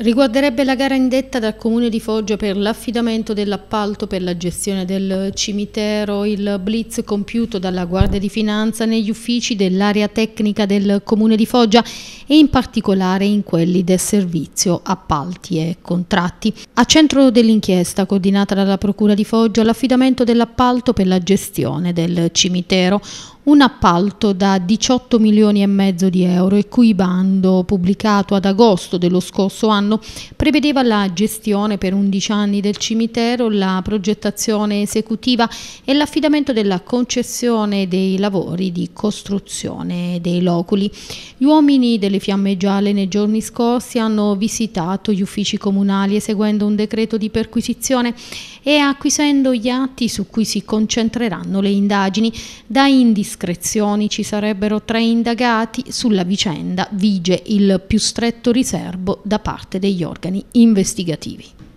Riguarderebbe la gara indetta dal Comune di Foggia per l'affidamento dell'appalto per la gestione del cimitero, il blitz compiuto dalla Guardia di Finanza negli uffici dell'area tecnica del Comune di Foggia e in particolare in quelli del servizio appalti e contratti. A centro dell'inchiesta coordinata dalla Procura di Foggia l'affidamento dell'appalto per la gestione del cimitero, un appalto da 18 milioni e mezzo di euro il cui bando pubblicato ad agosto dello scorso anno prevedeva la gestione per 11 anni del cimitero, la progettazione esecutiva e l'affidamento della concessione dei lavori di costruzione dei loculi. Gli uomini delle fiamme gialle nei giorni scorsi hanno visitato gli uffici comunali eseguendo un decreto di perquisizione e acquisendo gli atti su cui si concentreranno le indagini. Da indiscrezioni ci sarebbero tre indagati. Sulla vicenda vige il più stretto riservo da parte degli organi investigativi.